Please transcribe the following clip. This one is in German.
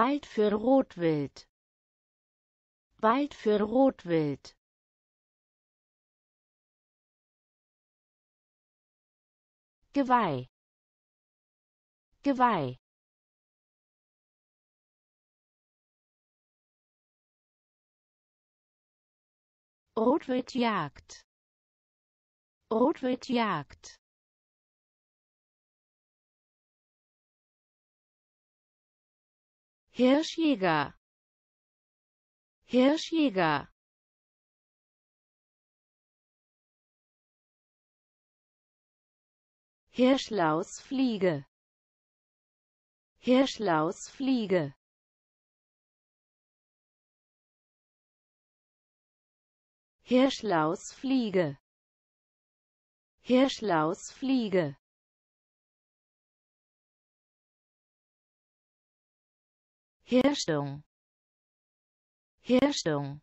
Wald für Rotwild. Wald für Rotwild. Geweih. Geweih. Rotwildjagd. Rotwildjagd. Hirschjäger Hirschjäger Hirschlausfliege Hirschlausfliege Hirschlausfliege Hirschlausfliege Herstellung Herstellung